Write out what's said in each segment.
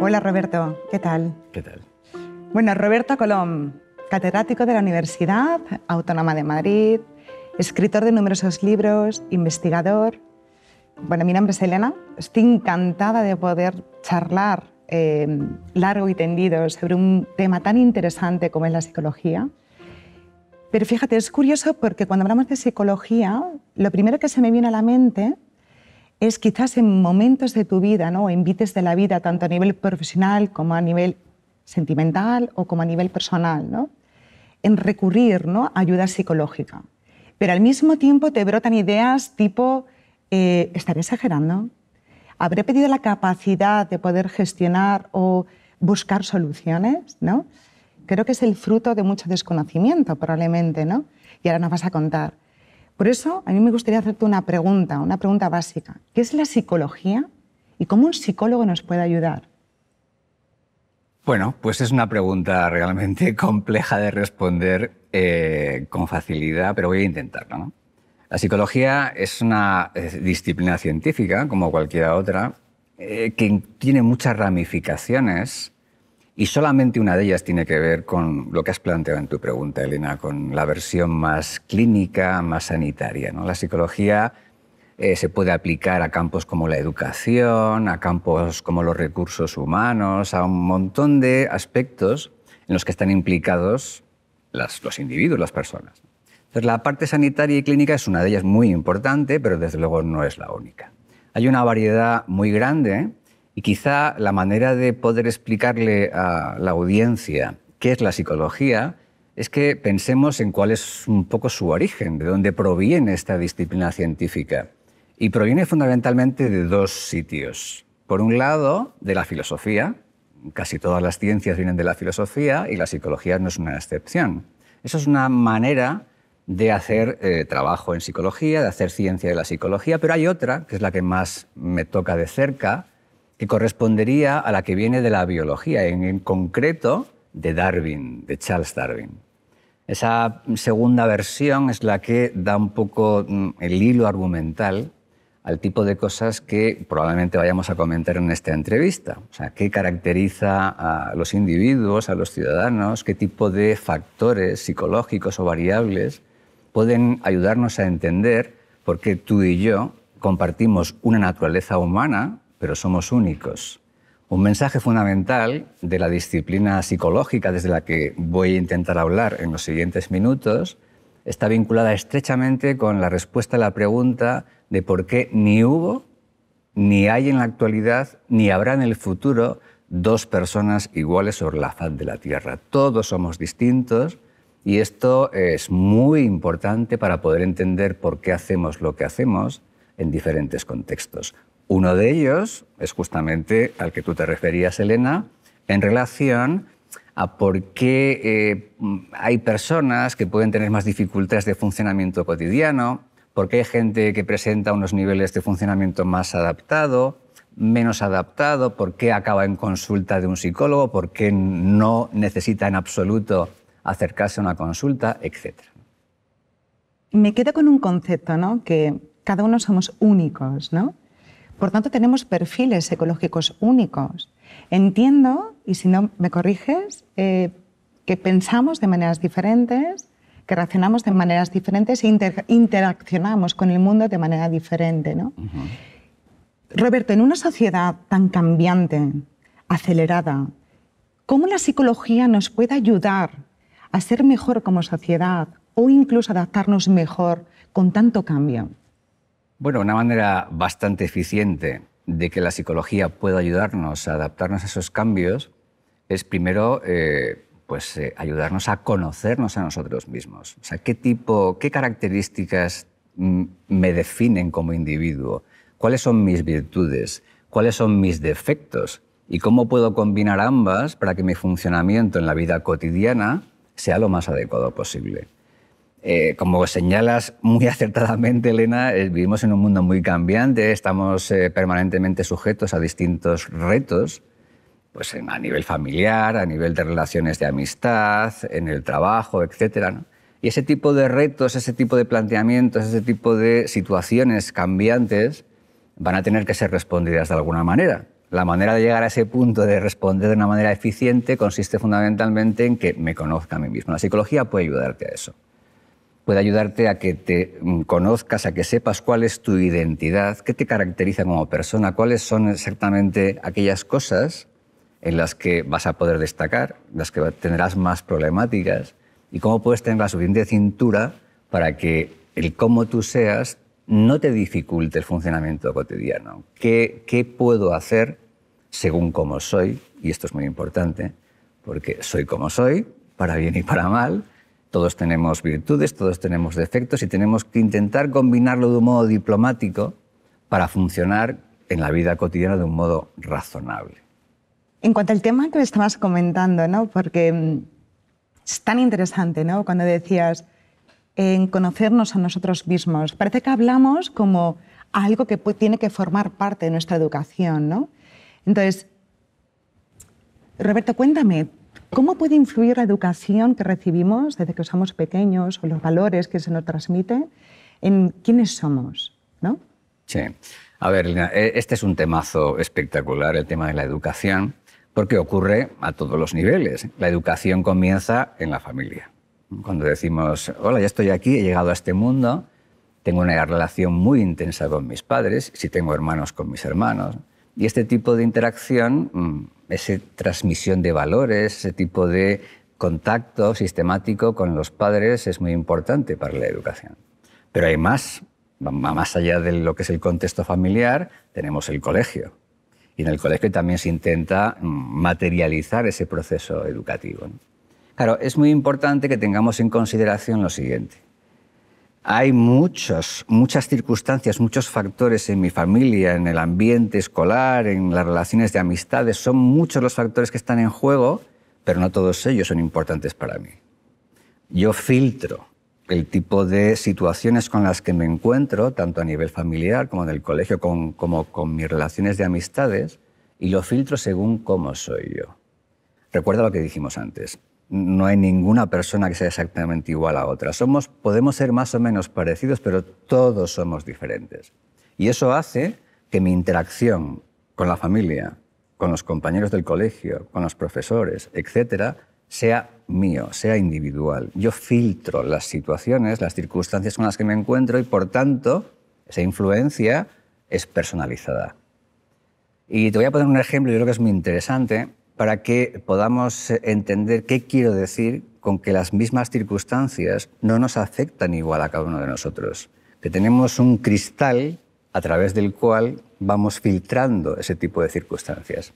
Hola Roberto, ¿qué tal? ¿Qué tal? Bueno, Roberto Colón, catedrático de la Universidad Autónoma de Madrid, escritor de numerosos libros, investigador. Bueno, mi nombre es Elena, estoy encantada de poder charlar eh, largo y tendido sobre un tema tan interesante como es la psicología. Pero fíjate, es curioso porque cuando hablamos de psicología, lo primero que se me viene a la mente es quizás en momentos de tu vida, ¿no? en vites de la vida, tanto a nivel profesional como a nivel sentimental o como a nivel personal, ¿no? en recurrir ¿no? a ayuda psicológica. Pero al mismo tiempo te brotan ideas tipo, eh, ¿estaré exagerando? ¿Habré pedido la capacidad de poder gestionar o buscar soluciones? ¿no? Creo que es el fruto de mucho desconocimiento, probablemente, ¿no? Y ahora nos vas a contar. Por eso, a mí me gustaría hacerte una pregunta, una pregunta básica. ¿Qué es la psicología y cómo un psicólogo nos puede ayudar? Bueno, pues es una pregunta realmente compleja de responder eh, con facilidad, pero voy a intentarlo. La psicología es una disciplina científica, como cualquiera otra, eh, que tiene muchas ramificaciones y solamente una de ellas tiene que ver con lo que has planteado en tu pregunta, Elena, con la versión más clínica, más sanitaria. La psicología eh, se puede aplicar a campos como la educación, a campos como los recursos humanos, a un montón de aspectos en los que están implicados los individuos, las personas. Entonces, la parte sanitaria y clínica es una de ellas muy importante, pero desde luego no es la única. Hay una variedad muy grande y quizá la manera de poder explicarle a la audiencia qué es la psicología es que pensemos en cuál es un poco su origen, de dónde proviene esta disciplina científica. Y proviene fundamentalmente de dos sitios. Por un lado, de la filosofía. Casi todas las ciencias vienen de la filosofía y la psicología no es una excepción. Esa es una manera de hacer eh, trabajo en psicología, de hacer ciencia de la psicología, pero hay otra, que es la que más me toca de cerca, que correspondería a la que viene de la biología, en, concreto de Darwin, de Charles Darwin. Esa segunda versión es la que da un poco mm, el hilo argumental al tipo de cosas que probablemente vayamos a comentar en esta entrevista. O sea, qué caracteriza a los individuos, a los ciudadanos, qué tipo de factores psicológicos o variables pueden ayudarnos a entender por qué tú y yo compartimos una naturaleza humana pero somos únicos. Un mensaje fundamental de la disciplina psicológica desde la que voy a intentar hablar en los siguientes minutos está vinculada estrechamente con la respuesta a la pregunta de por qué ni hubo, ni hay en la actualidad, ni habrá en el futuro dos personas iguales sobre la faz de la Tierra. Todos somos distintos y esto es muy importante para poder entender por qué hacemos lo que hacemos en diferentes contextos. Uno de ellos es justamente al que tú te referías, Elena, en relación a por qué eh, hay personas que pueden tener más dificultades de funcionamiento cotidiano, por qué hay gente que presenta unos niveles de funcionamiento más adaptado, menos adaptado, por qué acaba en consulta de un psicólogo, por qué no necesita en absoluto acercarse a una consulta, etc. Me quedo con un concepto, ¿no? Que cada uno somos únicos, ¿no? Por tanto, tenemos perfiles ecológicos únicos. Entiendo, y si no me corriges, eh, que pensamos de maneras diferentes, que reaccionamos de maneras diferentes e interaccionamos con el mundo de manera diferente. Roberto, en una sociedad tan cambiante, acelerada, ¿cómo la psicología nos puede ayudar a ser mejor como sociedad o incluso adaptarnos mejor con tanto cambio? Bueno, una manera bastante eficiente de que la psicología pueda ayudarnos a adaptarnos a esos cambios es primero eh, pues, eh, ayudarnos a conocernos a nosotros mismos. O sea, ¿qué tipo, qué características mm, me definen como individuo? ¿Cuáles son mis virtudes? ¿Cuáles son mis defectos? ¿Y cómo puedo combinar ambas para que mi funcionamiento en la vida cotidiana sea lo más adecuado posible? Eh, como señalas muy acertadamente, Elena, eh, vivimos en un mundo muy cambiante, estamos eh, permanentemente sujetos a distintos retos, pues a nivel familiar, a nivel de relaciones de amistad, en el trabajo, etc. Y ese tipo de retos, ese tipo de planteamientos, ese tipo de situaciones cambiantes van a tener que ser respondidas de alguna manera. La manera de llegar a ese punto de responder de una manera eficiente consiste fundamentalmente en que me conozca a mí mismo. La psicología puede ayudarte a eso puede ayudarte a que te mm, conozcas, a que sepas cuál es tu identidad, qué te caracteriza como persona, cuáles son exactamente aquellas cosas en las que vas a poder destacar, las que tendrás más problemáticas, y cómo puedes tener la suficiente cintura para que el cómo tú seas no te dificulte el funcionamiento cotidiano. qué puedo hacer según cómo soy? Y esto es muy importante, porque soy como soy, para bien y para mal, todos tenemos virtudes, todos tenemos defectos y tenemos que intentar combinarlo de un modo diplomático para funcionar en la vida cotidiana de un modo razonable. En cuanto al tema que me estabas comentando, ¿no? porque mm, es tan interesante ¿no? cuando decías en conocernos a nosotros mismos, parece que hablamos como algo que tiene que formar parte de nuestra educación. ¿no? Entonces, Roberto, cuéntame, ¿Cómo puede influir la educación que recibimos desde que somos pequeños o los valores que se nos transmiten en quiénes somos? ¿no? Sí. A ver, Lina, e, este es un temazo espectacular, el tema de la educación, porque ocurre a todos los niveles. La educación comienza en la familia. Cuando decimos, hola, ya estoy aquí, he llegado a este mundo, tengo una relación muy intensa con mis padres, si tengo hermanos con mis hermanos, y este tipo de interacción mm, esa transmisión de valores, ese tipo de contacto sistemático con los padres es muy importante para la educación. Pero hay más, más allá de lo que es el contexto familiar, tenemos el colegio. Y en el colegio también se intenta mm, materializar ese proceso educativo. Claro, es muy importante que tengamos en consideración lo siguiente. Hay muchas, muchas circunstancias, muchos factores en mi familia, en el ambiente escolar, en las relaciones de amistades. Son muchos los factores que están en juego, pero no todos ellos son importantes para mí. Yo filtro el tipo de situaciones con las que me encuentro, tanto a nivel familiar como en el colegio, como con mis relaciones de amistades, y lo filtro según cómo soy yo. Recuerda lo que dijimos antes no hay ninguna persona que sea exactamente igual a otra. Somos, podemos ser más o menos parecidos, pero todos somos diferentes. Y eso hace que mi interacción con la familia, con los compañeros del colegio, con los profesores, etcétera, sea mío, sea individual. Yo filtro las situaciones, las circunstancias con las que me encuentro y, por tanto, esa influencia es personalizada. Y te voy a poner un ejemplo, yo creo que es muy interesante, para que podamos eh, entender qué quiero decir con que las mismas circunstancias no nos afectan igual a cada uno de nosotros, que tenemos un cristal a través del cual vamos filtrando ese tipo de circunstancias.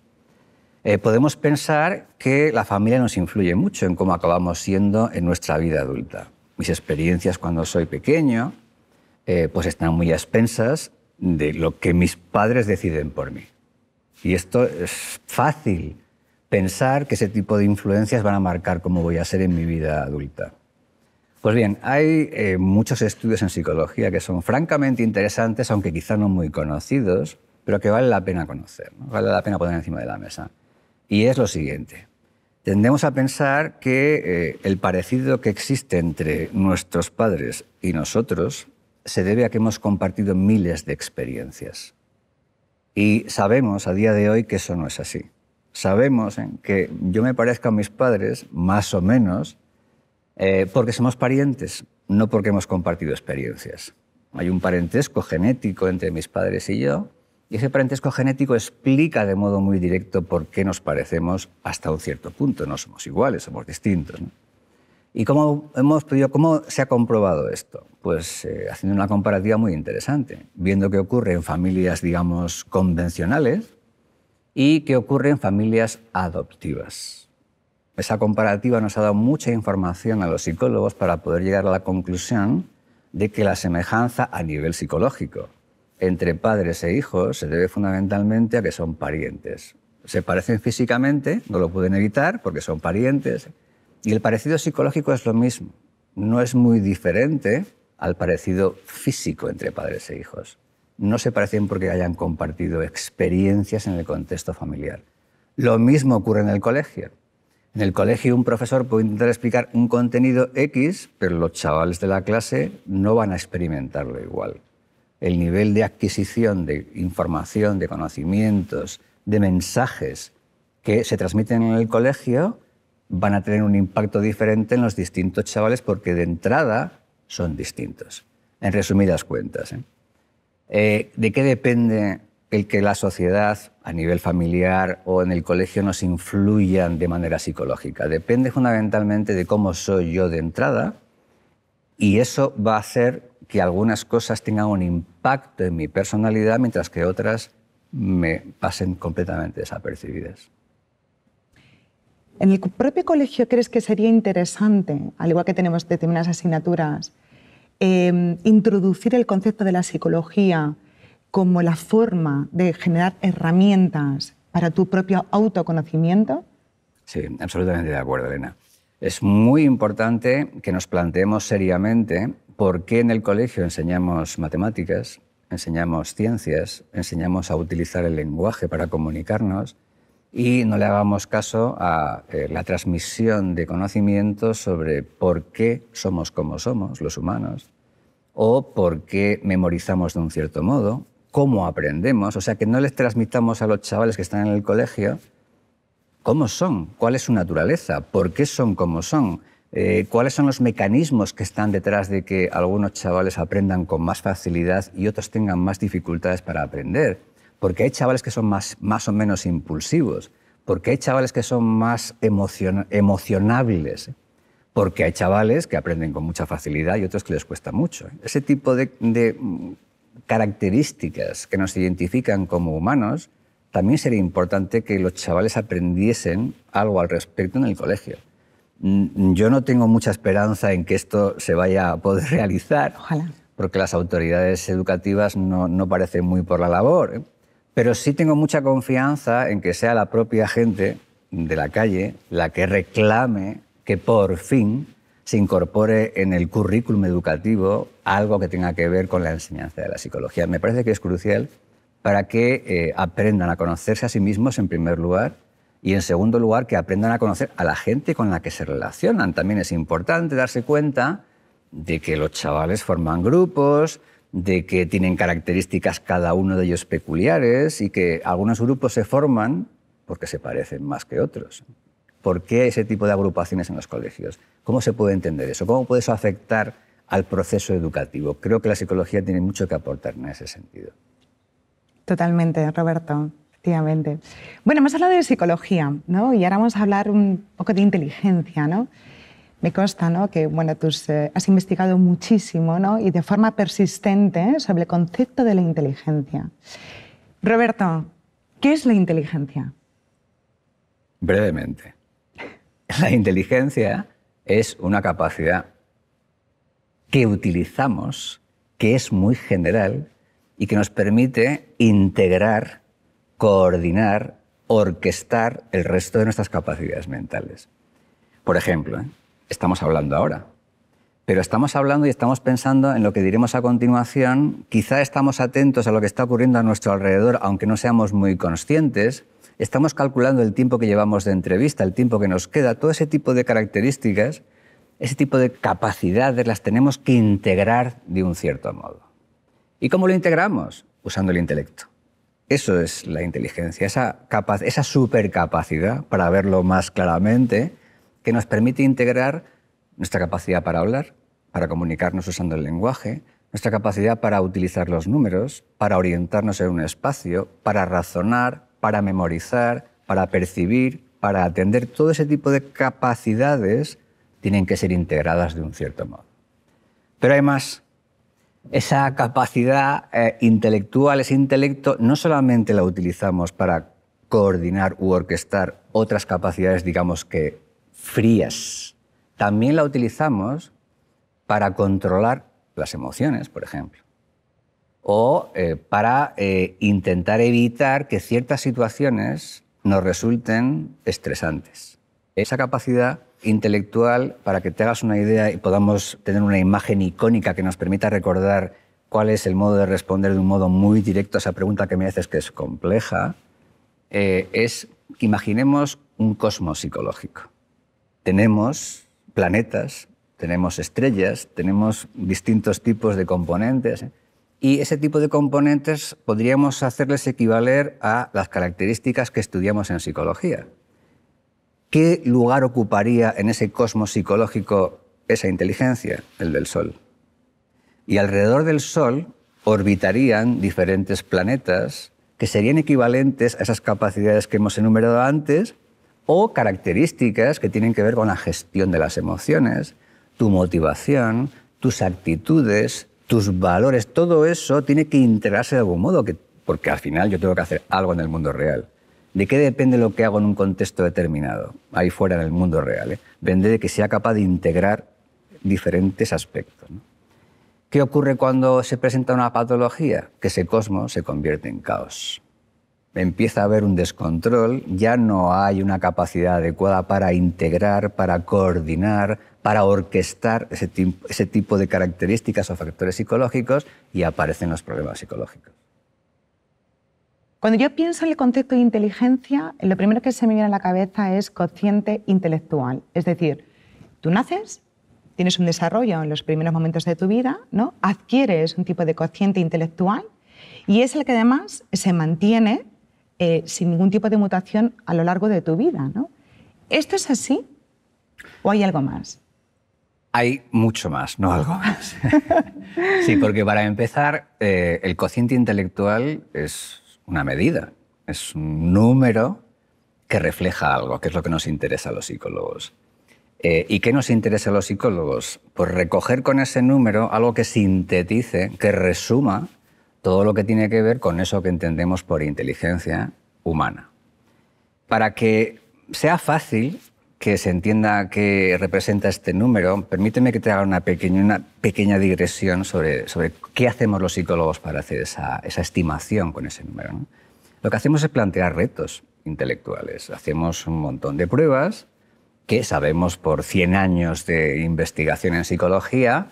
Eh, podemos pensar que la familia nos influye mucho en cómo acabamos siendo en nuestra vida adulta. Mis experiencias cuando soy pequeño eh, pues están muy expensas de lo que mis padres deciden por mí. Y esto es fácil pensar que ese tipo de influencias van a marcar cómo voy a ser en mi vida adulta. Pues bien, hay eh, muchos estudios en psicología que son francamente interesantes, aunque quizá no muy conocidos, pero que vale la pena conocer, vale la pena poner encima de la mesa. Y es lo siguiente. Tendemos a pensar que eh, el parecido que existe entre nuestros padres y nosotros se debe a que hemos compartido miles de experiencias. Y sabemos a día de hoy que eso no es así sabemos que yo me parezco a mis padres, más o menos, eh, porque somos parientes, no porque hemos compartido experiencias. Hay un parentesco genético entre mis padres y yo, y ese parentesco genético explica de modo muy directo por qué nos parecemos hasta un cierto punto. No somos iguales, somos distintos. ¿Y cómo, hemos cómo se ha comprobado esto? Pues eh, haciendo una comparativa muy interesante, viendo qué ocurre en familias, digamos, convencionales, y que ocurre en familias adoptivas. Esa comparativa nos ha dado mucha información a los psicólogos para poder llegar a la conclusión de que la semejanza a nivel psicológico entre padres e hijos se debe fundamentalmente a que son parientes. Se parecen físicamente, no lo pueden evitar porque son parientes, y el parecido psicológico es lo mismo. No es muy diferente al parecido físico entre padres e hijos no se parecen porque hayan compartido experiencias en el contexto familiar. Lo mismo ocurre en el colegio. En el colegio un profesor puede intentar explicar un contenido X, pero los chavales de la clase no van a experimentarlo igual. El nivel de adquisición de información, de conocimientos, de mensajes que se transmiten en el colegio van a tener un impacto diferente en los distintos chavales porque de entrada son distintos. En resumidas cuentas. ¿eh? Eh, ¿De qué depende el que la sociedad, a nivel familiar o en el colegio, nos influyan de manera psicológica? Depende fundamentalmente de cómo soy yo de entrada y eso va a hacer que algunas cosas tengan un impacto en mi personalidad, mientras que otras me pasen completamente desapercibidas. En el propio colegio, ¿crees que sería interesante, al igual que tenemos determinadas asignaturas, Em, introducir el concepto de la psicología como la forma de generar herramientas para tu propio autoconocimiento? Sí, absolutamente de acuerdo, Elena. Es muy importante que nos planteemos seriamente por qué en el colegio enseñamos matemáticas, enseñamos ciencias, enseñamos a utilizar el lenguaje para comunicarnos, y no le hagamos caso a eh, la transmisión de conocimientos sobre por qué somos como somos los humanos o por qué memorizamos de un cierto modo, cómo aprendemos, o sea, que no les transmitamos a los chavales que están en el colegio cómo son, cuál es su naturaleza, por qué son como son, eh, cuáles son los mecanismos que están detrás de que algunos chavales aprendan con más facilidad y otros tengan más dificultades para aprender porque hay chavales que son más, más o menos impulsivos, porque hay chavales que son más emocionables, porque hay chavales que aprenden con mucha facilidad y otros que les cuesta mucho. Ese tipo de, mm, características que nos identifican como humanos, también sería importante que los chavales aprendiesen algo al respecto en el colegio. Mm, yo no tengo mucha esperanza en que esto se vaya a poder realizar, Ojalá. porque las autoridades educativas no, no parecen muy por la labor. ¿eh? Pero sí tengo mucha confianza en que sea la propia gente de la calle la que reclame que por fin se incorpore en el currículum educativo algo que tenga que ver con la enseñanza de la psicología. Me parece que es crucial para que eh, aprendan a conocerse a sí mismos en primer lugar y en segundo lugar que aprendan a conocer a la gente con la que se relacionan. También es importante darse cuenta de que los chavales forman grupos, de que tienen características cada uno de ellos peculiares y que algunos grupos se forman porque se parecen más que otros. ¿Por qué ese tipo de agrupaciones en los colegios? ¿Cómo se puede entender eso? ¿Cómo puede eso afectar al proceso educativo? Creo que la psicología tiene mucho que aportar en ese sentido. Totalmente, Roberto. Efectivamente. Bueno, hemos hablado de psicología, ¿no? Y ahora vamos a hablar un poco de inteligencia, ¿no? me consta que bueno, eh, has investigado muchísimo y de forma persistente sobre el concepto de la inteligencia. Roberto, ¿qué es la inteligencia? Brevemente. La inteligencia es una capacidad que utilizamos, que es muy general y que nos permite integrar, coordinar, orquestar el resto de nuestras capacidades mentales. Por ejemplo, ¿eh? estamos hablando ahora. Pero estamos hablando y estamos pensando en lo que diremos a continuación. Quizá estamos atentos a lo que está ocurriendo a nuestro alrededor, aunque no seamos muy conscientes. Estamos calculando el tiempo que llevamos de entrevista, el tiempo que nos queda, todo ese tipo de características, ese tipo de capacidades las tenemos que integrar de un cierto modo. ¿Y cómo lo integramos? Usando el intelecto. Eso es la inteligencia, esa, esa supercapacidad para verlo más claramente que nos permite integrar nuestra capacidad para hablar, para comunicarnos usando el lenguaje, nuestra capacidad para utilizar los números, para orientarnos en un espacio, para razonar, para memorizar, para percibir, para atender, todo ese tipo de capacidades tienen que ser integradas de un cierto modo. Pero además, Esa capacidad eh, intelectual, ese intelecto, no solamente la utilizamos para coordinar u orquestar otras capacidades, digamos, que frías. También la utilizamos para controlar las emociones, por ejemplo, o eh, para eh, intentar evitar que ciertas situaciones nos resulten estresantes. Esa capacidad intelectual, para que te hagas una idea y podamos tener una imagen icónica que nos permita recordar cuál es el modo de responder de un modo muy directo a esa pregunta que me haces que es compleja, eh, es que imaginemos un cosmos psicológico tenemos planetas, tenemos estrellas, tenemos distintos tipos de componentes. ¿eh? Y ese tipo de componentes podríamos hacerles equivaler a las características que estudiamos en psicología. ¿Qué lugar ocuparía en ese cosmos psicológico esa inteligencia, el del Sol? Y alrededor del Sol orbitarían diferentes planetas que serían equivalentes a esas capacidades que hemos enumerado antes o características que tienen que ver con la gestión de las emociones, tu motivación, tus actitudes, tus valores, todo eso tiene que integrarse de algún modo, porque al final yo tengo que hacer algo en el mundo real. ¿De qué depende lo que hago en un contexto determinado, ahí fuera en el mundo real? Eh? Depende de que sea capaz de integrar diferentes aspectos. ¿Qué ocurre cuando se presenta una patología? Que ese cosmos se convierte en caos empieza a haber un descontrol, ya no hay una capacidad adecuada para integrar, para coordinar, para orquestar ese, tipo de características o factores psicológicos y aparecen los problemas psicológicos. Cuando yo pienso en el concepto de inteligencia, lo primero que se me viene a la cabeza es cociente intelectual. Es decir, tú naces, tienes un desarrollo en los primeros momentos de tu vida, ¿no? adquieres un tipo de cociente intelectual y es el que además se mantiene eh, sin ningún tipo de mutación a lo largo de tu vida. ¿no? ¿Esto es así o hay algo más? Hay mucho más, no algo más. sí, porque para empezar, eh, el cociente intelectual es una medida, es un número que refleja algo, que es lo que nos interesa a los psicólogos. Eh, ¿Y qué nos interesa a los psicólogos? Pues recoger con ese número algo que sintetice, que resuma todo lo que tiene que ver con eso que entendemos por inteligencia humana. Para que sea fácil que se entienda qué representa este número, permíteme que te haga una pequeña, digresión sobre, qué hacemos los psicólogos para hacer esa, estimación con ese número. Lo que hacemos es plantear retos intelectuales. Hacemos un montón de pruebas que sabemos por 100 años de investigación en psicología,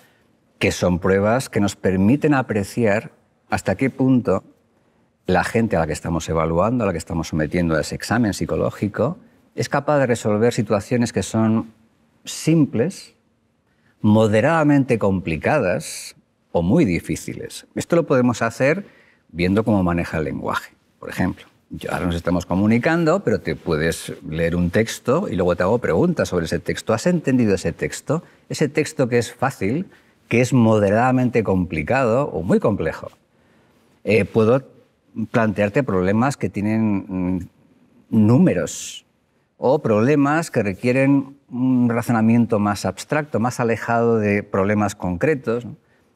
que son pruebas que nos permiten apreciar hasta qué punto la gente a la que estamos evaluando, a la que estamos sometiendo a ese examen psicológico, es capaz de resolver situaciones que son simples, moderadamente complicadas o muy difíciles. Esto lo podemos hacer viendo cómo maneja el lenguaje, por ejemplo. Ahora nos estamos comunicando, pero te puedes leer un texto y luego te hago preguntas sobre ese texto. ¿Has entendido ese texto? Ese texto que es fácil, que es moderadamente complicado o muy complejo. Eh, puedo plantearte problemas que tienen mm, números o problemas que requieren un razonamiento más abstracto, más alejado de problemas concretos.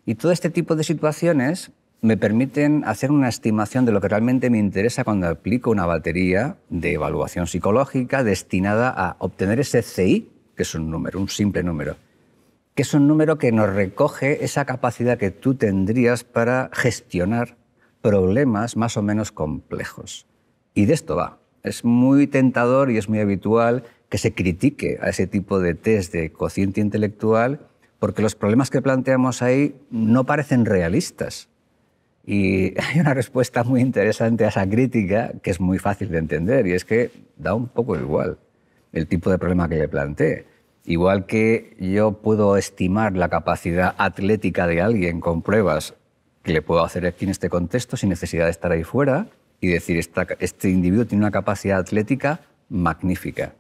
Y todo este tipo de situaciones me permiten hacer una estimación de lo que realmente me interesa cuando aplico una batería de evaluación psicológica destinada a obtener ese CI, que es un número, un simple número, que es un número que nos recoge esa capacidad que tú tendrías para gestionar problemas más o menos complejos. Y de esto va. Es muy tentador y es muy habitual que se critique a ese tipo de test de cociente intelectual porque los problemas que planteamos ahí no parecen realistas. Y hay una respuesta muy interesante a esa crítica que es muy fácil de entender y es que da un poco igual el tipo de problema que yo planteé, Igual que yo puedo estimar la capacidad atlética de alguien con pruebas que le puedo hacer aquí en este contexto sin necesidad de estar ahí fuera y decir, esta, este individuo tiene una capacidad atlética magnífica.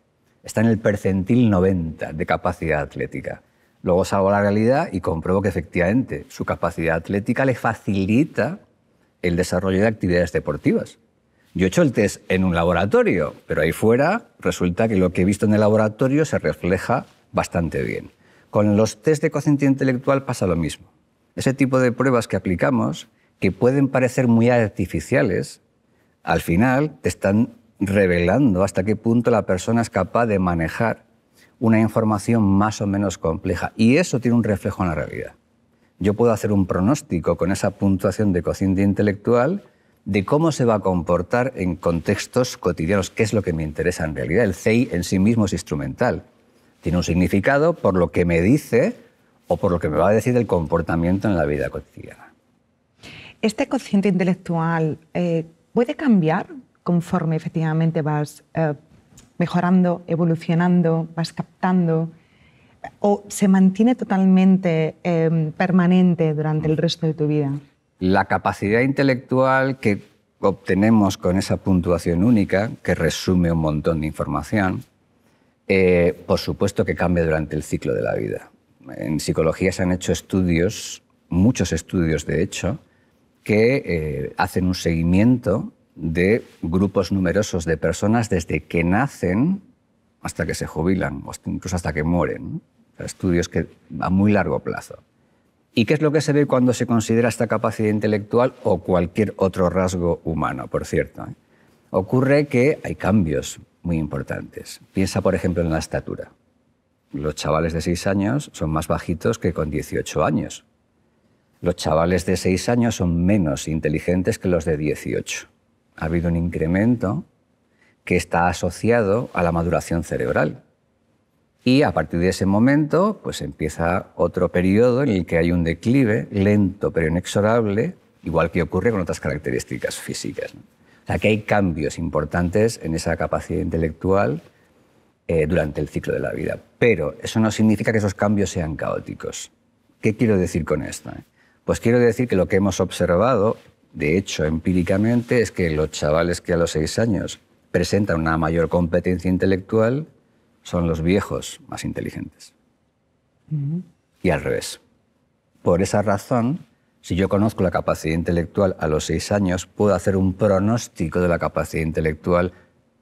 Está en el percentil 90 de capacidad atlética. Luego salgo a la realidad y compruebo que efectivamente su capacidad atlética le facilita el desarrollo de actividades deportivas. Yo he hecho el test en un laboratorio, pero ahí fuera resulta que lo que he visto en el laboratorio se refleja bastante bien. Con los test de cociente intelectual pasa lo mismo ese tipo de pruebas que aplicamos, que pueden parecer muy artificiales, al final te están revelando hasta qué punto la persona es capaz de manejar una información más o menos compleja. Y eso tiene un reflejo en la realidad. Yo puedo hacer un pronóstico con esa puntuación de cociente intelectual de cómo se va a comportar en contextos cotidianos, que es lo que me interesa en realidad. El CI en sí mismo es instrumental. Tiene un significado por lo que me dice o por lo que me va a decir el comportamiento en la vida cotidiana. ¿Este cociente intelectual eh, puede cambiar conforme efectivamente vas eh, mejorando, evolucionando, vas captando? ¿O se mantiene totalmente em, permanente durante el resto de tu vida? La capacidad intelectual que obtenemos con esa puntuación única, que resume un montón de información, eh, por supuesto que cambia durante el ciclo de la vida en psicología se han hecho estudios, muchos estudios de hecho, que eh, hacen un seguimiento de grupos numerosos de personas desde que nacen hasta que se jubilan, o incluso hasta que mueren. Estudios que a muy largo plazo. ¿Y qué es lo que se ve cuando se considera esta capacidad intelectual o cualquier otro rasgo humano, por cierto? Eh? Ocurre que hay cambios muy importantes. Piensa, por ejemplo, en la estatura los chavales de 6 años son más bajitos que con 18 años. Los chavales de 6 años son menos inteligentes que los de 18. Ha habido un incremento que está asociado a la maduración cerebral. Y a partir de ese momento, pues empieza otro periodo en el que hay un declive lento pero inexorable, igual que ocurre con otras características físicas. O sea, que hay cambios importantes en esa capacidad intelectual eh, durante el ciclo de la vida. Pero eso no significa que esos cambios sean caóticos. ¿Qué quiero decir con esto? Eh? Pues quiero decir que lo que hemos observado, de hecho empíricamente, es que los chavales que a los seis años presentan una mayor competencia intelectual son los viejos más inteligentes. Y al revés. Por esa razón, si yo conozco la capacidad intelectual a los seis años, puedo hacer un pronóstico de la capacidad intelectual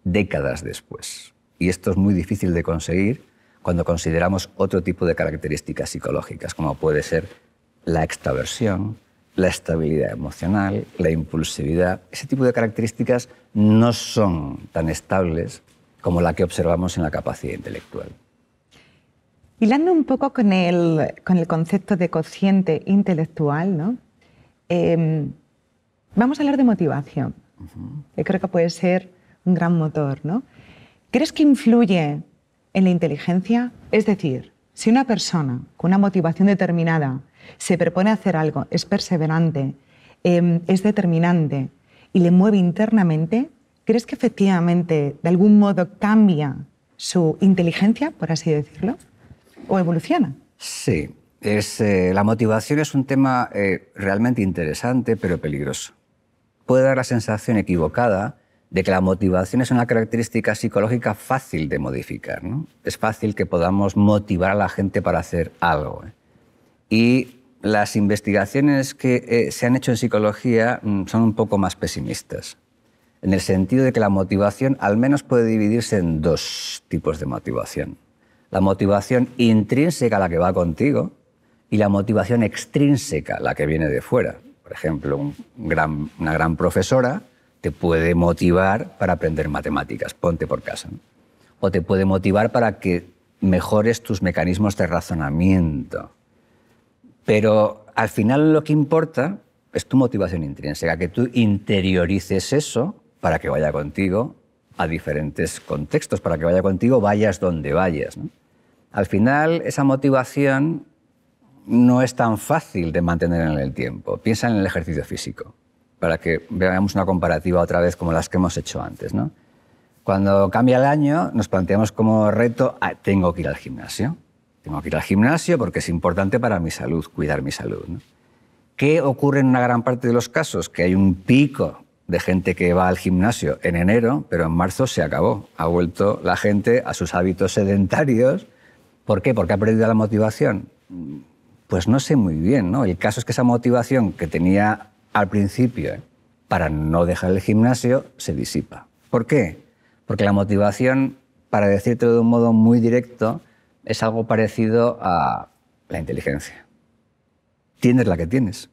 décadas después y esto es muy difícil de conseguir cuando consideramos otro tipo de características psicológicas, como puede ser la extraversión, la estabilidad emocional, la impulsividad. Ese tipo de características no son tan estables como la que observamos en la capacidad intelectual. Hilando un poco con el, concepto de cociente intelectual, ¿no? Em, vamos a hablar de motivación, creo que puede ser un gran motor. ¿no? ¿Crees que influye en la inteligencia? Es decir, si una persona con una motivación determinada se propone hacer algo, es perseverante, em, es determinante y le mueve internamente, ¿crees que efectivamente de algún modo cambia su inteligencia, por así decirlo? ¿O evoluciona? Sí, eh, la motivación es un tema eh, realmente interesante pero peligroso. Puede dar la sensación equivocada de que la motivación es una característica psicológica fácil de modificar. Es fácil que podamos motivar a la gente para hacer algo. ¿eh? Y las investigaciones que eh, se han hecho en psicología mm, son un poco más pesimistas, en el sentido de que la motivación al menos puede dividirse en dos tipos de motivación. La motivación intrínseca, la que va contigo, y la motivación extrínseca, la que viene de fuera. Por ejemplo, una gran profesora te puede motivar para aprender matemáticas, ponte por casa. O te puede motivar para que mejores tus mecanismos de razonamiento. Pero al final lo que importa es tu motivación intrínseca, que tú interiorices eso para que vaya contigo a diferentes contextos, para que vaya contigo vayas donde vayas. Al final esa motivación no es tan fácil de mantener en el tiempo. Piensa en el ejercicio físico para que veamos una comparativa otra vez como las que hemos hecho antes. Cuando cambia el año, nos planteamos como reto, ah, tengo que ir al gimnasio. Tengo que ir al gimnasio porque es importante para mi salud, cuidar mi salud. ¿Qué ocurre en una gran parte de los casos? Que hay un pico de gente que va al gimnasio en enero, pero en marzo se acabó. Ha vuelto la gente a sus hábitos sedentarios. ¿Por qué? Porque ha perdido la motivación. Pues no sé muy bien, ¿no? El caso es que esa motivación que tenía al principio, ¿eh? para no dejar el gimnasio, se disipa. ¿Por qué? Porque la motivación, para decirte de un modo muy directo, es algo parecido a la inteligencia. Tienes la que tienes.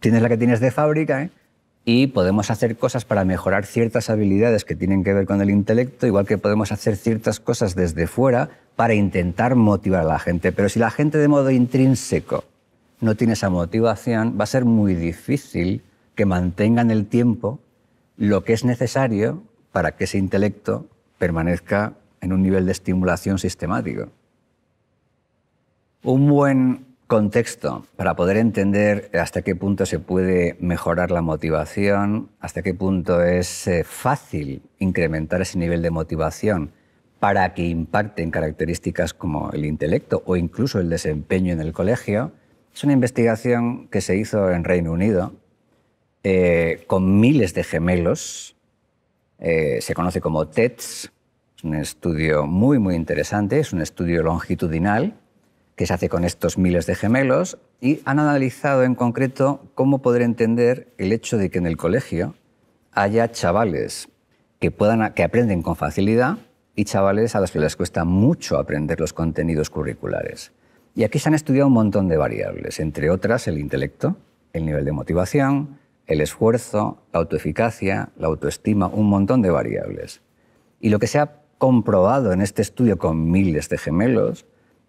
Tienes la que tienes de fábrica ¿eh? y podemos hacer cosas para mejorar ciertas habilidades que tienen que ver con el intelecto, igual que podemos hacer ciertas cosas desde fuera para intentar motivar a la gente. Pero si la gente de modo intrínseco no tiene esa motivación, va a ser muy difícil que mantengan el tiempo lo que es necesario para que ese intelecto permanezca en un nivel de estimulación sistemático. Un buen contexto para poder entender hasta qué punto se puede mejorar la motivación, hasta qué punto es eh, fácil incrementar ese nivel de motivación para que impacten características como el intelecto o incluso el desempeño en el colegio, es una investigación que se hizo en Reino Unido eh, con miles de gemelos. Eh, se conoce como TETS. Es un estudio muy, muy interesante. Es un estudio longitudinal que se hace con estos miles de gemelos y han analizado en concreto cómo poder entender el hecho de que en el colegio haya chavales que, puedan, que aprenden con facilidad y chavales a los que les cuesta mucho aprender los contenidos curriculares. Y aquí se han estudiado un montón de variables, entre otras el intelecto, el nivel de motivación, el esfuerzo, la autoeficacia, la autoestima, un montón de variables. Y lo que se ha comprobado en este estudio con miles de gemelos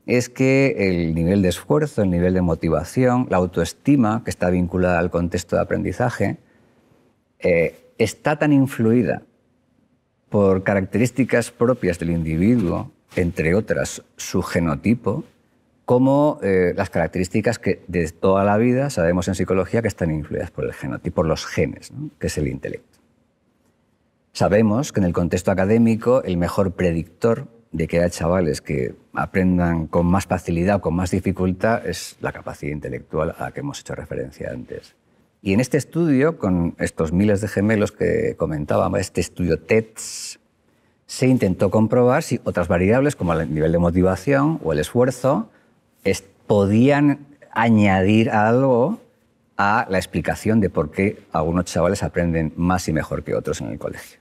es que el nivel de esfuerzo, el nivel de motivación, la autoestima, que está vinculada al contexto de aprendizaje, eh, está tan influida por características propias del individuo, entre otras su genotipo, como eh, las características que de toda la vida sabemos en psicología que están influidas por el genotipo, por los genes, que es el intelecto. Sabemos que en el contexto académico el mejor predictor de que haya chavales que aprendan con más facilidad o con más dificultad es la capacidad intelectual a la que hemos hecho referencia antes. Y en este estudio, con estos miles de gemelos que comentábamos, este estudio TETS, se intentó comprobar si otras variables como el nivel de motivación o el esfuerzo podían añadir algo a la explicación de por qué algunos chavales aprenden más y mejor que otros en el colegio.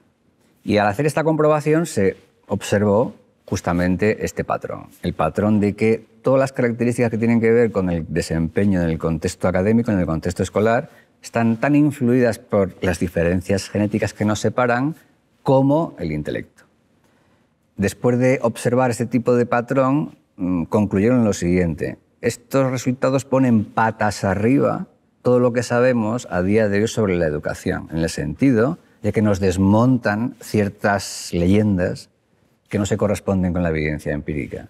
Y al hacer esta comprobación se observó justamente este patrón, el patrón de que todas las características que tienen que ver con el desempeño en el contexto académico, en el contexto escolar, están tan influidas por las diferencias genéticas que nos separan como el intelecto. Después de observar este tipo de patrón, Mm, concluyeron lo siguiente. Estos resultados ponen patas arriba todo lo que sabemos a día de hoy sobre la educación, en el sentido de que nos desmontan ciertas leyendas que no se corresponden con la evidencia empírica.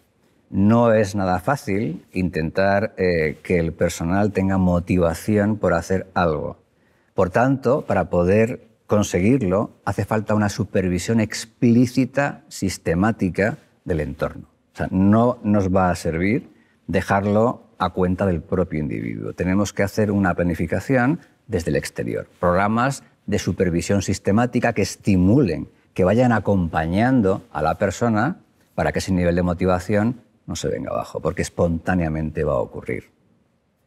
No es nada fácil intentar eh, que el personal tenga motivación por hacer algo. Por tanto, para poder conseguirlo, hace falta una supervisión explícita, sistemática del entorno no nos va a servir dejarlo a cuenta del propio individuo. Tenemos que hacer una planificación desde el exterior. Programas de supervisión sistemática que estimulen, que vayan acompañando a la persona para que ese nivel de motivación no se venga abajo, porque espontáneamente va a ocurrir.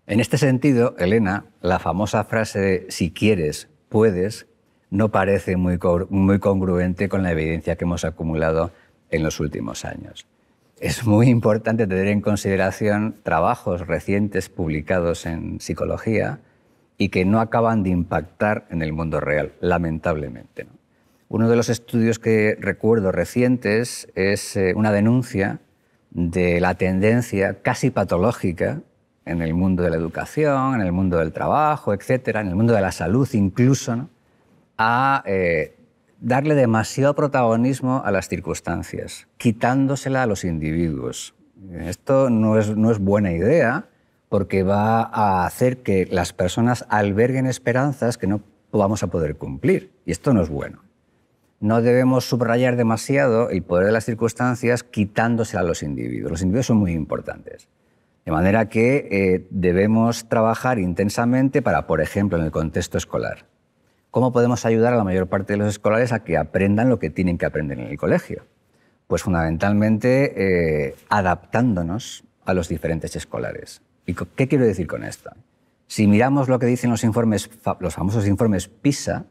En este sentido, Elena, la famosa frase de si quieres, puedes, no parece muy congruente con la evidencia que hemos acumulado en los últimos años es muy importante tener en consideración trabajos recientes publicados en psicología y que no acaban de impactar en el mundo real, lamentablemente. Uno de los estudios que recuerdo recientes es eh, una denuncia de la tendencia casi patológica en el mundo de la educación, en el mundo del trabajo, etcétera, en el mundo de la salud incluso, a eh, darle demasiado protagonismo a las circunstancias, quitándosela a los individuos. Esto no es, buena idea porque va a hacer que las personas alberguen esperanzas que no vamos a poder cumplir. Y esto no es bueno. No debemos subrayar demasiado el poder de las circunstancias quitándosela a los individuos. Los individuos son muy importantes. De manera que eh, debemos trabajar intensamente para, por ejemplo, en el contexto escolar, ¿Cómo podemos ayudar a la mayor parte de los escolares a que aprendan lo que tienen que aprender en el colegio? Pues fundamentalmente eh, adaptándonos a los diferentes escolares. ¿Y qué quiero decir con esto? Si miramos lo que dicen los informes, los famosos informes PISA,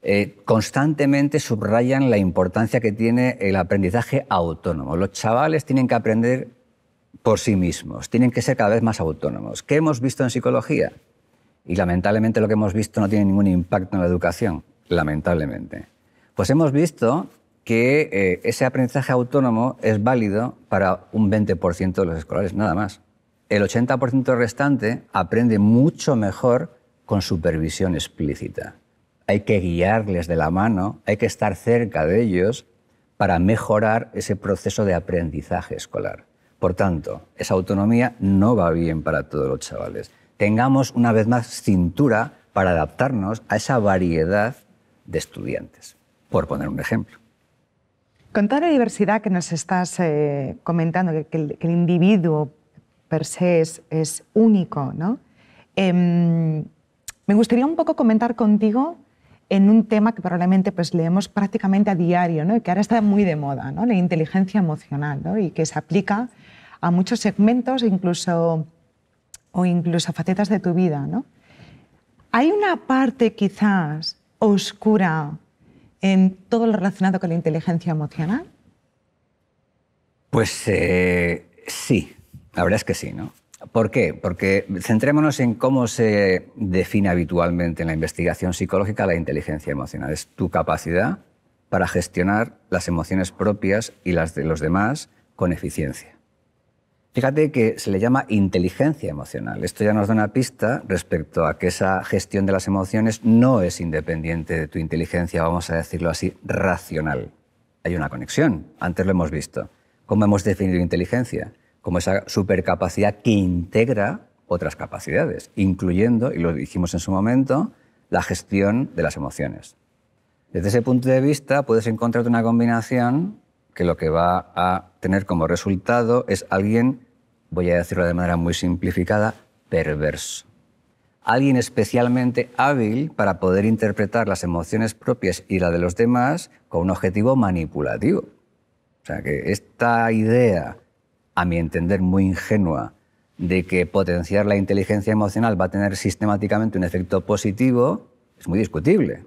eh, constantemente subrayan la importancia que tiene el aprendizaje autónomo. Los chavales tienen que aprender por sí mismos, tienen que ser cada vez más autónomos. ¿Qué hemos visto en psicología? Y lamentablemente lo que hemos visto no tiene ningún impacto en la educación, lamentablemente. Pues hemos visto que eh, ese aprendizaje autónomo es válido para un 20% de los escolares, nada más. El 80% restante aprende mucho mejor con supervisión explícita. Hay que guiarles de la mano, hay que estar cerca de ellos para mejorar ese proceso de aprendizaje escolar. Por tanto, esa autonomía no va bien para todos los chavales tengamos una vez más cintura para adaptarnos a esa variedad de estudiantes, por poner un ejemplo. Con toda la diversidad que nos estás eh, comentando, que, el, individuo per se es, único, ¿no? Em, me gustaría un poco comentar contigo en un tema que probablemente pues, leemos prácticamente a diario ¿no? y que ahora está muy de moda, ¿no? la inteligencia emocional, y que se aplica a muchos segmentos, incluso o incluso facetas de tu vida, ¿no? Hay una parte quizás oscura en todo lo relacionado con la inteligencia emocional. Pues eh, sí, la verdad es que sí, ¿no? ¿Por qué? Porque centrémonos en cómo se define habitualmente en la investigación psicológica la inteligencia emocional. Es tu capacidad para gestionar las emociones propias y las de los demás con eficiencia. Fíjate que se le llama inteligencia emocional. Esto ya nos da una pista respecto a que esa gestión de las emociones no es independiente de tu inteligencia, vamos a decirlo así, racional. Hay una conexión, antes lo hemos visto. ¿Cómo hemos definido inteligencia? Como esa supercapacidad que integra otras capacidades, incluyendo, y lo dijimos en su momento, la gestión de las emociones. Desde ese punto de vista puedes encontrarte una combinación que lo que va a tener como resultado es alguien, voy a decirlo de manera muy simplificada, perverso. Alguien especialmente hábil para poder interpretar las emociones propias y la de los demás con un objetivo manipulativo. O sea que esta idea, a mi entender muy ingenua, de que potenciar la inteligencia emocional va a tener sistemáticamente un efecto positivo, es muy discutible.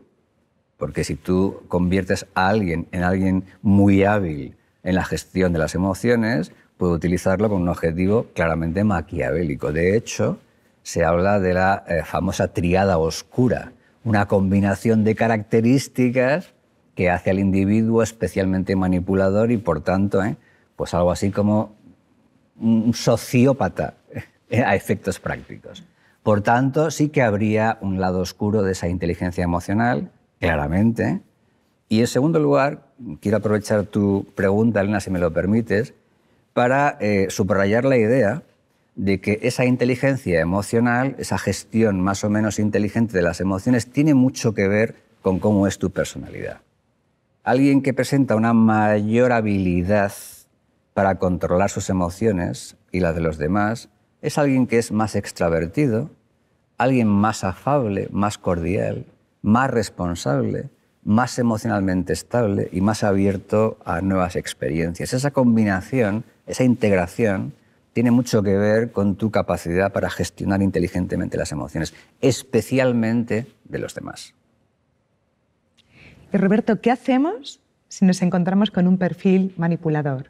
Porque si tú conviertes a alguien en alguien muy hábil en la gestión de las emociones, puede utilizarlo con un objetivo claramente maquiavélico. De hecho, se habla de la eh, famosa triada oscura, una combinación de características que hace al individuo especialmente manipulador y, por tanto, eh, pues algo así como un sociópata eh, a efectos prácticos. Por tanto, sí que habría un lado oscuro de esa inteligencia emocional claramente. Y en segundo lugar, quiero aprovechar tu pregunta, Elena, si me lo permites, para eh, subrayar la idea de que esa inteligencia emocional, esa gestión más o menos inteligente de las emociones, tiene mucho que ver con cómo es tu personalidad. Alguien que presenta una mayor habilidad para controlar sus emociones y las de los demás es alguien que es más extrovertido, alguien más afable, más cordial, más responsable, más emocionalmente estable y más abierto a nuevas experiencias. Esa combinación, esa integración, tiene mucho que ver con tu capacidad para gestionar inteligentemente las emociones, especialmente de los demás. Y Roberto, ¿qué hacemos si nos encontramos con un perfil manipulador?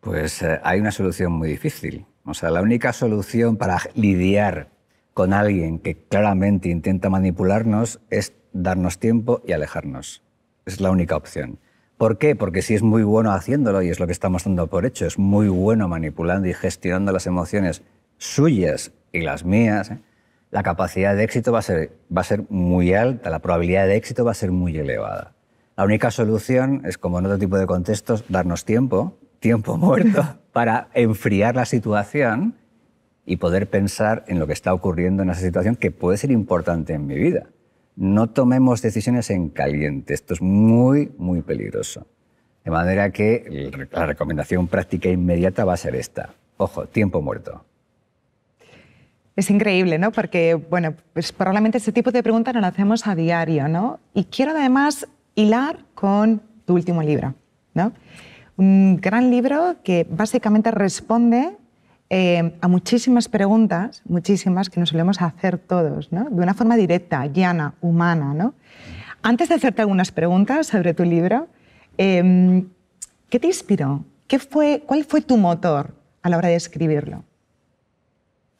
Pues eh, hay una solución muy difícil. O sea, la única solución para lidiar con alguien que claramente intenta manipularnos es darnos tiempo y alejarnos. Es la única opción. ¿Por qué? Porque si es muy bueno haciéndolo, y es lo que estamos dando por hecho, es muy bueno manipulando y gestionando las emociones suyas y las mías, ¿eh? la capacidad de éxito va a, ser, va a ser muy alta, la probabilidad de éxito va a ser muy elevada. La única solución es, como en otro tipo de contextos, darnos tiempo, tiempo muerto, para enfriar la situación y poder pensar en lo que está ocurriendo en esa situación que puede ser importante en mi vida. No tomemos decisiones en caliente, esto es muy, muy peligroso. De manera que la recomendación práctica inmediata va a ser esta. Ojo, tiempo muerto. Es increíble, ¿no? Porque, bueno, pues probablemente este tipo de preguntas no las hacemos a diario, ¿no? Y quiero además hilar con tu último libro, ¿no? Un gran libro que básicamente responde eh, a muchísimas preguntas, muchísimas que nos solemos hacer todos, de una forma directa, llana, humana. Antes de hacerte algunas preguntas sobre tu libro, em, ¿qué te inspiró? ¿Cuál fue tu motor a la hora de escribirlo?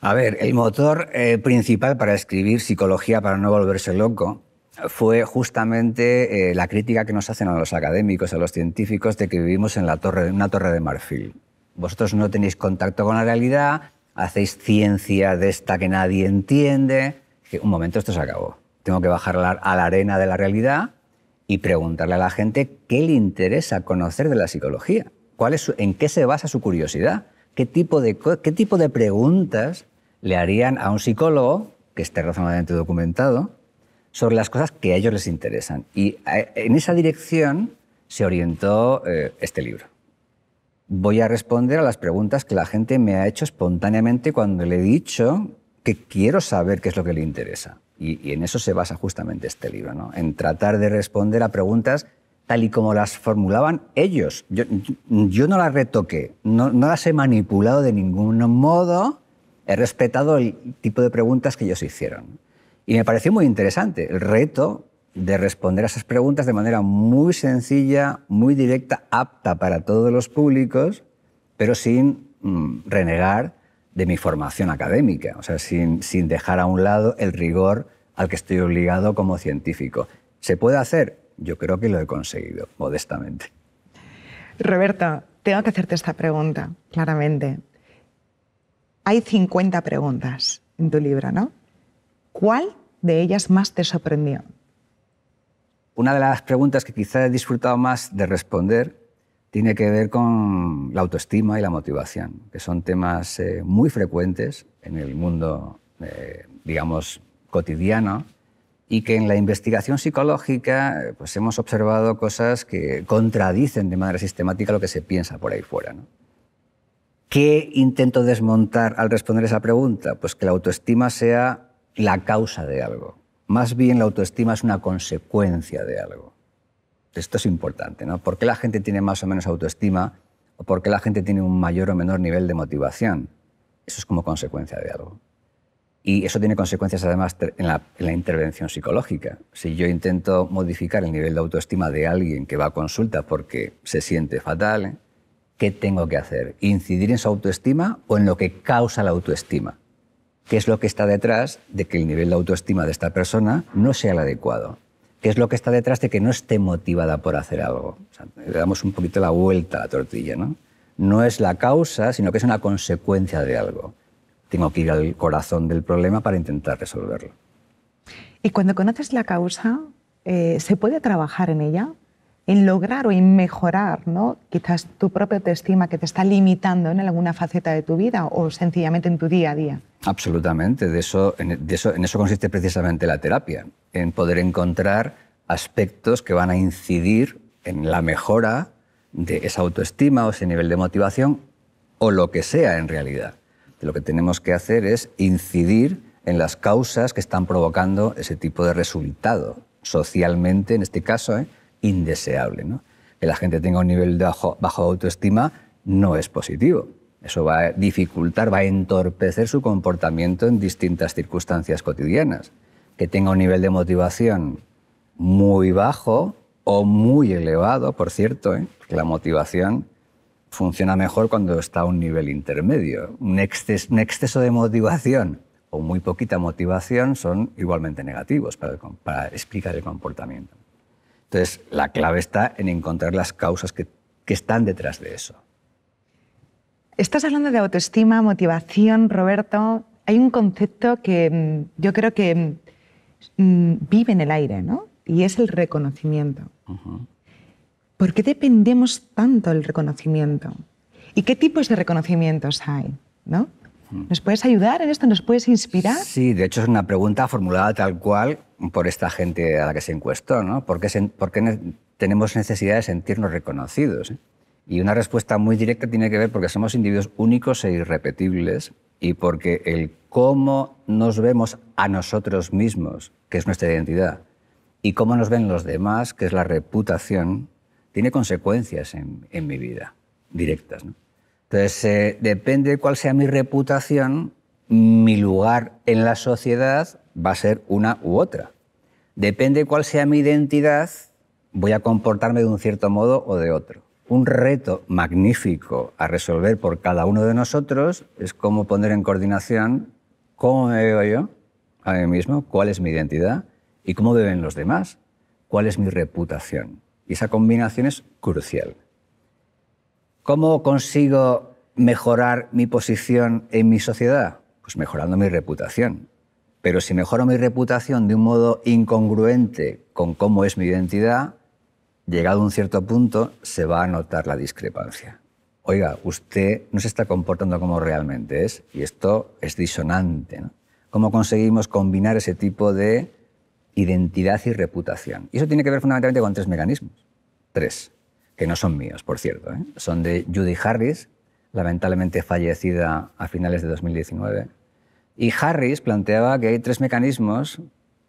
A ver, el motor eh, principal para escribir psicología para no volverse loco fue justamente eh, la crítica que nos hacen a los académicos, a los científicos, de que vivimos en una torre de marfil. Vosotros no tenéis contacto con la realidad, hacéis ciencia de esta que nadie entiende. Que, un momento, esto se acabó. Tengo que bajar a la arena de la realidad y preguntarle a la gente qué le interesa conocer de la psicología, cuál es en qué se basa su curiosidad, qué tipo, de, qué tipo de preguntas le harían a un psicólogo que esté razonablemente documentado sobre las cosas que a ellos les interesan. Y eh, en esa dirección se orientó eh, este libro voy a responder a las preguntas que la gente me ha hecho espontáneamente cuando le he dicho que quiero saber qué es lo que le interesa. Y, en eso se basa justamente este libro, en tratar de responder a preguntas tal y como las formulaban ellos. Yo, no las retoqué, no, no, las he manipulado de ningún modo, he respetado el tipo de preguntas que ellos hicieron. Y me pareció muy interesante el reto de responder a esas preguntas de manera muy sencilla, muy directa, apta para todos los públicos, pero sin mm, renegar de mi formación académica, o sea, sin, dejar a un lado el rigor al que estoy obligado como científico. ¿Se puede hacer? Yo creo que lo he conseguido, modestamente. Roberto, tengo que hacerte esta pregunta, claramente. Hay 50 preguntas en tu libro, ¿no? ¿Cuál de ellas más te sorprendió? Una de las preguntas que quizá he disfrutado más de responder tiene que ver con la autoestima y la motivación, que son temas eh, muy frecuentes en el mundo, eh, digamos, cotidiano y que en la investigación psicológica eh, pues hemos observado cosas que contradicen de manera sistemática lo que se piensa por ahí fuera. ¿Qué intento desmontar al responder esa pregunta? Pues que la autoestima sea la causa de algo más bien la autoestima es una consecuencia de algo. Esto es importante, ¿no? ¿Por qué la gente tiene más o menos autoestima? ¿O por qué la gente tiene un mayor o menor nivel de motivación? Eso es como consecuencia de algo. Y eso tiene consecuencias además en la, en la, intervención psicológica. Si yo intento modificar el nivel de autoestima de alguien que va a consulta porque se siente fatal, ¿eh? ¿qué tengo que hacer? ¿Incidir en su autoestima o en lo que causa la autoestima? qué es lo que está detrás de que el nivel de autoestima de esta persona no sea el adecuado, qué es lo que está detrás de que no esté motivada por hacer algo. O sea, le damos un poquito la vuelta a la tortilla, ¿no? No es la causa, sino que es una consecuencia de algo. Tengo que ir al corazón del problema para intentar resolverlo. Y cuando conoces la causa, eh, ¿se puede trabajar en ella? en lograr o en mejorar quizás tu propia autoestima que te está limitando en alguna faceta de tu vida o sencillamente en tu día a día. Absolutamente, de eso, en eso consiste precisamente la terapia, en poder encontrar aspectos que van a incidir en la mejora de esa autoestima o ese nivel de motivación o lo que sea en realidad. Lo que tenemos que hacer es incidir en las causas que están provocando ese tipo de resultado, socialmente en este caso, ¿eh? indeseable. Que la gente tenga un nivel de bajo, autoestima no es positivo. Eso va a dificultar, va a entorpecer su comportamiento en distintas circunstancias cotidianas. Que tenga un nivel de motivación muy bajo o muy elevado, por cierto, porque ¿eh? la motivación funciona mejor cuando está a un nivel intermedio. Un exceso, de motivación o muy poquita motivación son igualmente negativos para explicar el comportamiento. Entonces, la clave está en encontrar las causas que, están detrás de eso. Estás hablando de autoestima, motivación, Roberto. Hay un concepto que mm, yo creo que mm, mm, vive en el aire, ¿no? Y es el reconocimiento. ¿Por qué dependemos tanto del reconocimiento? ¿Y qué tipos de reconocimientos hay? ¿no? ¿Nos puedes ayudar en esto? ¿Nos puedes inspirar? Sí, de hecho es una pregunta formulada tal cual por esta gente a la que se encuestó, ¿no? ¿Por qué, tenemos necesidad de sentirnos reconocidos? ¿eh? Y una respuesta muy directa tiene que ver porque somos individuos únicos e irrepetibles y porque el cómo nos vemos a nosotros mismos, que es nuestra identidad, y cómo nos ven los demás, que es la reputación, tiene consecuencias en, mi vida, directas. ¿no? Entonces, eh, depende de cuál sea mi reputación, mi lugar en la sociedad va a ser una u otra. Depende cuál sea mi identidad, voy a comportarme de un cierto modo o de otro. Un reto magnífico a resolver por cada uno de nosotros es cómo poner en coordinación cómo me veo yo a mí mismo, cuál es mi identidad y cómo deben los demás, cuál es mi reputación. Y esa combinación es crucial. ¿Cómo consigo mejorar mi posición en mi sociedad? Pues mejorando mi reputación. Pero si mejoro mi reputación de un modo incongruente con cómo es mi identidad, llegado a un cierto punto se va a notar la discrepancia. Oiga, usted no se está comportando como realmente es y esto es disonante. ¿Cómo conseguimos combinar ese tipo de identidad y reputación? Y eso tiene que ver fundamentalmente con tres mecanismos. Tres, que no son míos, por cierto. ¿eh? Son de Judy Harris, lamentablemente fallecida a finales de 2019 y Harris planteaba que hay tres mecanismos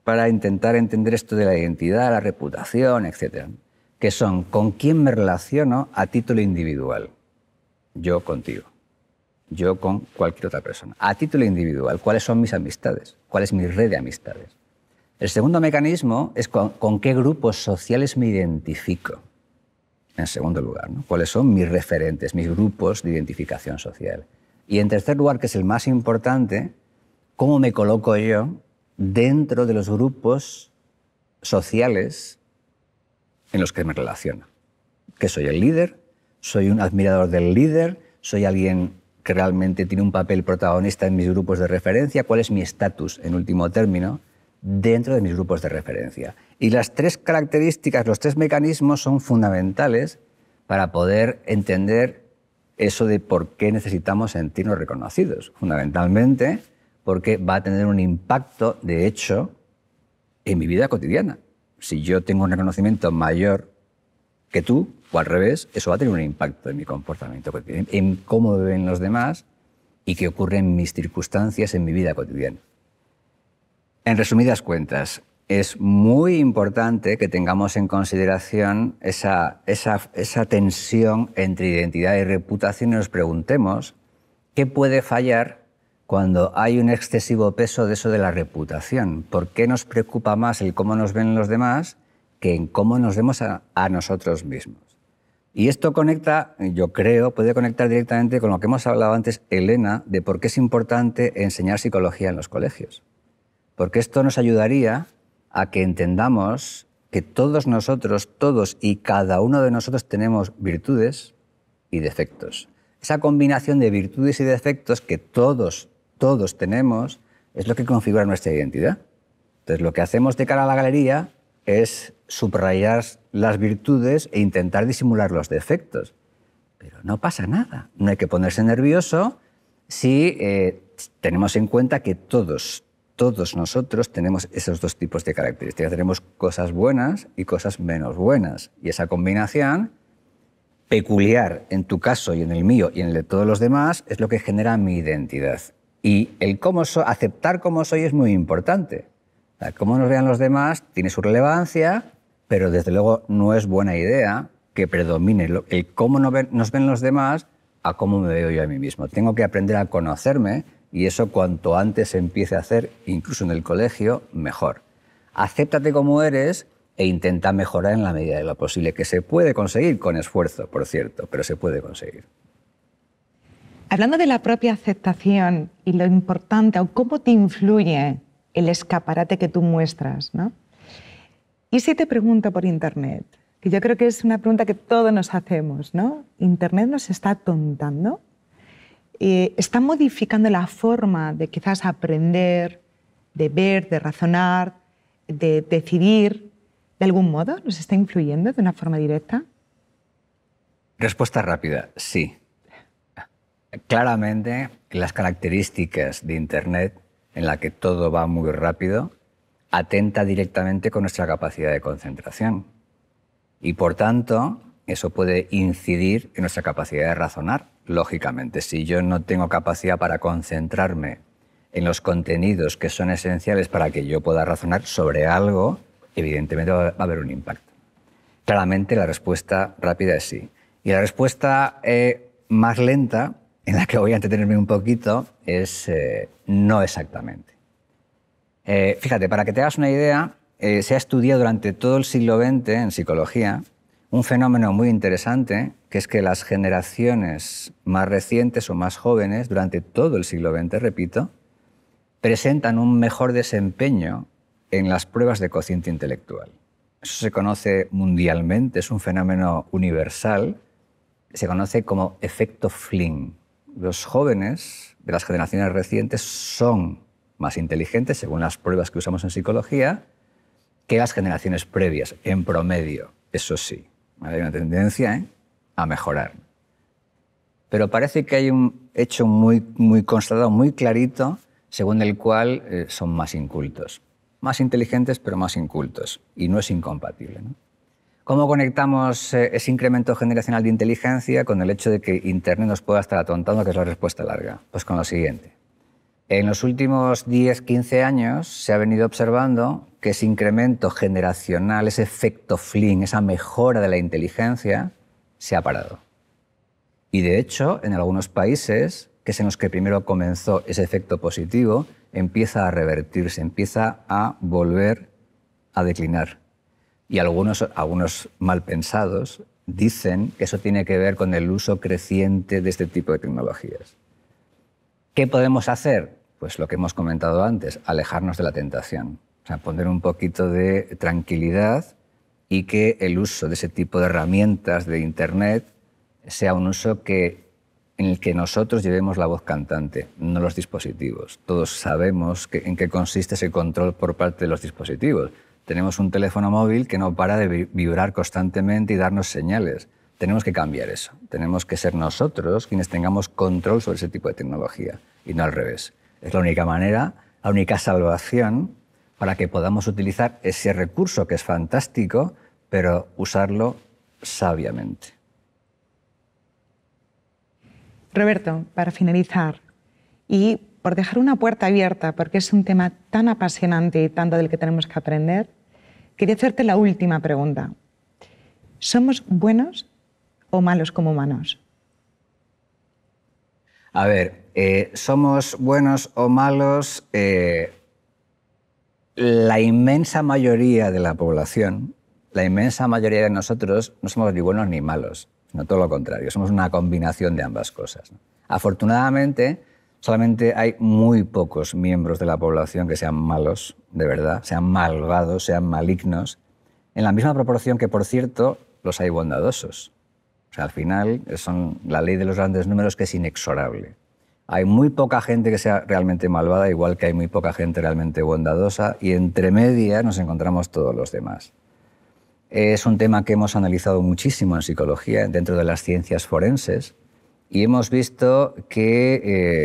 para intentar entender esto de la identidad, la reputación, etc. Que son con quién me relaciono a título individual. Yo contigo. Yo con cualquier otra persona. A título individual, ¿cuáles son mis amistades? ¿Cuál es mi red de amistades? El segundo mecanismo es con, qué grupos sociales me identifico. En segundo lugar, ¿cuáles son mis referentes, mis grupos de identificación social? Y en tercer lugar, que es el más importante, cómo me coloco yo dentro de los grupos sociales en los que me relaciono. Que soy el líder, soy un admirador del líder, soy alguien que realmente tiene un papel protagonista en mis grupos de referencia, cuál es mi estatus, en último término, dentro de mis grupos de referencia. Y las tres características, los tres mecanismos son fundamentales para poder entender eso de por qué necesitamos sentirnos reconocidos. Fundamentalmente, porque va a tener un impacto, de hecho, en mi vida cotidiana. Si yo tengo un reconocimiento mayor que tú, o al revés, eso va a tener un impacto en mi comportamiento cotidiano, en cómo ven los demás y qué ocurre en mis circunstancias en mi vida cotidiana. En resumidas cuentas, es muy importante que tengamos en consideración esa tensión entre identidad y reputación y nos preguntemos qué puede fallar cuando hay un excesivo peso de eso de la reputación. ¿Por qué nos preocupa más el cómo nos ven los demás que en cómo nos vemos a, nosotros mismos? Y esto conecta, yo creo, puede conectar directamente con lo que hemos hablado antes, Elena, de por qué es importante enseñar psicología en los colegios. Porque esto nos ayudaría a que entendamos que todos nosotros, todos y cada uno de nosotros tenemos virtudes y defectos. Esa combinación de virtudes y defectos que todos todos tenemos, es lo que configura nuestra identidad. Entonces, lo que hacemos de cara a la galería es subrayar las virtudes e intentar disimular los defectos. Pero no pasa nada, no hay que ponerse nervioso si eh, tenemos en cuenta que todos, todos nosotros tenemos esos dos tipos de características. Tenemos cosas buenas y cosas menos buenas. Y esa combinación peculiar en tu caso y en el mío y en el de todos los demás es lo que genera mi identidad. Y el cómo aceptar cómo soy es muy importante. cómo nos vean los demás tiene su relevancia, pero desde luego no es buena idea que predomine el cómo nos ven los demás a cómo me veo yo a mí mismo. Tengo que aprender a conocerme y eso cuanto antes se empiece a hacer, incluso en el colegio, mejor. Acéptate como eres e intenta mejorar en la medida de lo posible, que se puede conseguir con esfuerzo, por cierto, pero se puede conseguir. Hablando de la propia aceptación y lo importante o cómo te influye el escaparate que tú muestras, ¿no? Y si te pregunto por Internet, que yo creo que es una pregunta que todos nos hacemos, ¿no? ¿Internet nos está tontando? Eh, ¿Está modificando la forma de quizás aprender, de ver, de razonar, de decidir? ¿De algún modo nos está influyendo de una forma directa? Respuesta rápida, sí claramente las características de Internet, en la que todo va muy rápido, atenta directamente con nuestra capacidad de concentración. Y por tanto, eso puede incidir en nuestra capacidad de razonar, lógicamente. Si yo no tengo capacidad para concentrarme en los contenidos que son esenciales para que yo pueda razonar sobre algo, evidentemente va a haber un impacto. Claramente la respuesta rápida es sí. Y la respuesta eh, más lenta en la que voy a entretenerme un poquito es eh, no exactamente. Eh, fíjate, para que te hagas una idea, eh, se ha estudiado durante todo el siglo XX en psicología un fenómeno muy interesante, que es que las generaciones más recientes o más jóvenes, durante todo el siglo XX, repito, presentan un mejor desempeño en las pruebas de cociente intelectual. Eso se conoce mundialmente, es un fenómeno universal, se conoce como efecto Flynn los jóvenes de las generaciones recientes son más inteligentes, según las pruebas que usamos en psicología, que las generaciones previas, en promedio, eso sí. Hay una tendencia ¿eh? a mejorar. Pero parece que hay un hecho muy, muy constatado, muy clarito, según el cual eh, son más incultos. Más inteligentes, pero más incultos. Y no es incompatible. ¿Cómo conectamos eh, ese incremento generacional de inteligencia con el hecho de que Internet nos pueda estar atontando, que es la respuesta larga? Pues con lo siguiente. En los últimos 10, 15 años se ha venido observando que ese incremento generacional, ese efecto Flynn, esa mejora de la inteligencia, se ha parado. Y de hecho, en algunos países, que es en los que primero comenzó ese efecto positivo, empieza a revertirse, empieza a volver a declinar. Y algunos, algunos mal dicen que eso tiene que ver con el uso creciente de este tipo de tecnologías. ¿Qué podemos hacer? Pues lo que hemos comentado antes, alejarnos de la tentación. O sea, poner un poquito de tranquilidad y que el uso de ese tipo de herramientas de Internet sea un uso en el que nosotros llevemos la voz cantante, no los dispositivos. Todos sabemos en qué consiste ese control por parte de los dispositivos. Tenemos un teléfono móvil que no para de vibrar constantemente y darnos señales. Tenemos que cambiar eso. Tenemos que ser nosotros quienes tengamos control sobre ese tipo de tecnología y no al revés. Es la única manera, la única salvación para que podamos utilizar ese recurso que es fantástico, pero usarlo sabiamente. Roberto, para finalizar, y por dejar una puerta abierta, porque es un tema tan apasionante y tanto del que tenemos que aprender, quería hacerte la última pregunta. ¿Somos buenos o malos como humanos? A ver, eh, somos buenos o malos. Eh, la inmensa mayoría de la población, la inmensa mayoría de nosotros, no somos ni buenos ni malos, sino todo lo contrario, somos una combinación de ambas cosas. Afortunadamente, solamente hay muy pocos miembros de la población que sean malos, de verdad, sean malvados, sean malignos, en la misma proporción que, por cierto, los hay bondadosos. O sea, al final son la ley de los grandes números que es inexorable. Hay muy poca gente que sea realmente malvada, igual que hay muy poca gente realmente bondadosa, y entre media nos encontramos todos los demás. Es un tema que hemos analizado muchísimo en psicología, dentro de las ciencias forenses, y hemos visto que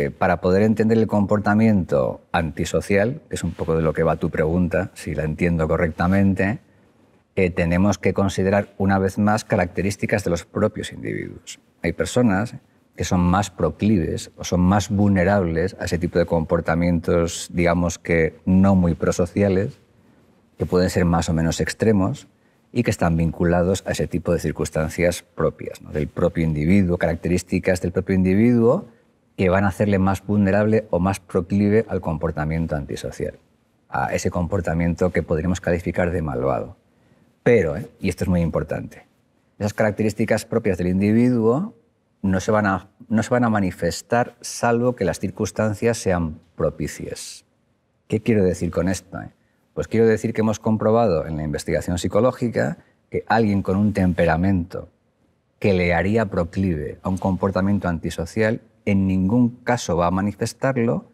eh, para poder entender el comportamiento antisocial, que es un poco de lo que va tu pregunta, si la entiendo correctamente, eh, tenemos que considerar una vez más características de los propios individuos. Hay personas que son más proclives o son más vulnerables a ese tipo de comportamientos, digamos que no muy prosociales, que pueden ser más o menos extremos, y que están vinculados a ese tipo de circunstancias propias, del propio individuo, características del propio individuo que van a hacerle más vulnerable o más proclive al comportamiento antisocial, a ese comportamiento que podríamos calificar de malvado. Pero, ¿eh? y esto es muy importante, esas características propias del individuo no se, van a, manifestar salvo que las circunstancias sean propicias. ¿Qué quiero decir con esto? Eh? Pues quiero decir que hemos comprobado en la investigación psicológica que alguien con un temperamento que le haría proclive a un comportamiento antisocial en ningún caso va a manifestarlo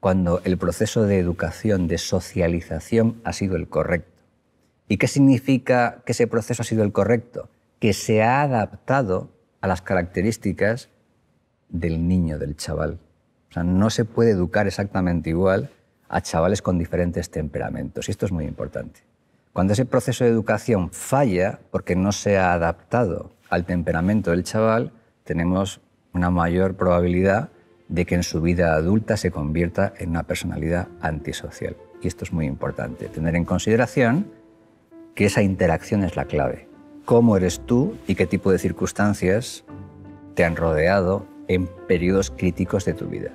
cuando el proceso de educación, de socialización ha sido el correcto. ¿Y qué significa que ese proceso ha sido el correcto? Que se ha adaptado a las características del niño, del chaval. O sea, no se puede educar exactamente igual a chavales con diferentes temperamentos. Y esto es muy importante. Cuando ese proceso de educación falla porque no se ha adaptado al temperamento del chaval, tenemos una mayor probabilidad de que en su vida adulta se convierta en una personalidad antisocial. Y esto es muy importante, tener en consideración que esa interacción es la clave. ¿Cómo eres tú y qué tipo de circunstancias te han rodeado en periodos críticos de tu vida?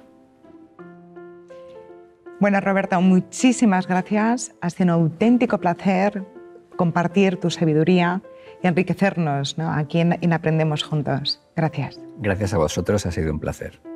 Bueno, Roberta, muchísimas gracias. Ha sido un auténtico placer compartir tu sabiduría y enriquecernos aquí en Aprendemos Juntos. Gracias. Gracias a vosotros, ha sido un placer.